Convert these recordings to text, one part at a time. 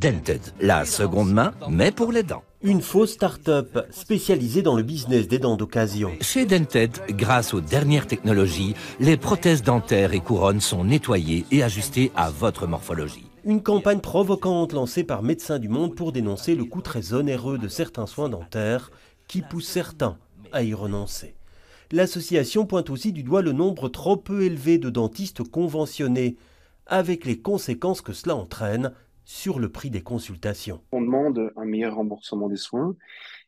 Dented, la seconde main, mais pour les dents. Une fausse start-up spécialisée dans le business des dents d'occasion. Chez Dented, grâce aux dernières technologies, les prothèses dentaires et couronnes sont nettoyées et ajustées à votre morphologie. Une campagne provocante lancée par Médecins du Monde pour dénoncer le coût très onéreux de certains soins dentaires qui poussent certains à y renoncer. L'association pointe aussi du doigt le nombre trop peu élevé de dentistes conventionnés, avec les conséquences que cela entraîne sur le prix des consultations. On demande un meilleur remboursement des soins.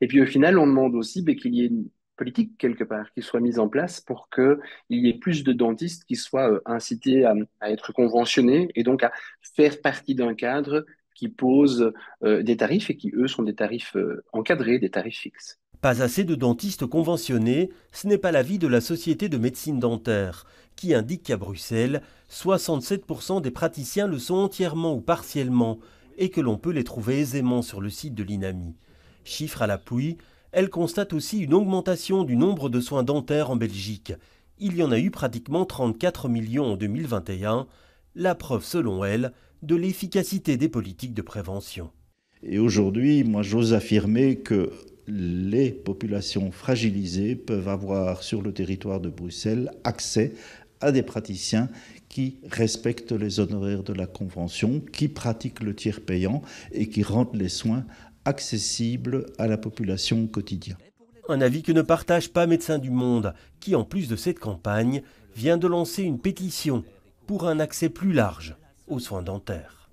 Et puis au final, on demande aussi ben, qu'il y ait une politique quelque part qui soit mise en place pour qu'il y ait plus de dentistes qui soient euh, incités à, être conventionnés et donc à faire partie d'un cadre qui pose euh, des tarifs et qui, eux, sont des tarifs euh, encadrés, des tarifs fixes. Pas assez de dentistes conventionnés, ce n'est pas l'avis de la Société de médecine dentaire, qui indique qu'à Bruxelles, 67% des praticiens le sont entièrement ou partiellement et que l'on peut les trouver aisément sur le site de l'INAMI. Chiffre à l'appui, elle constate aussi une augmentation du nombre de soins dentaires en Belgique. Il y en a eu pratiquement 34 millions en 2021, la preuve selon elle de l'efficacité des politiques de prévention. Et aujourd'hui, moi j'ose affirmer que les populations fragilisées peuvent avoir sur le territoire de Bruxelles accès à des praticiens qui respectent les honoraires de la Convention, qui pratiquent le tiers payant et qui rendent les soins accessibles à la population au quotidien. Un avis que ne partage pas Médecins du Monde, qui en plus de cette campagne, vient de lancer une pétition pour un accès plus large aux soins dentaires.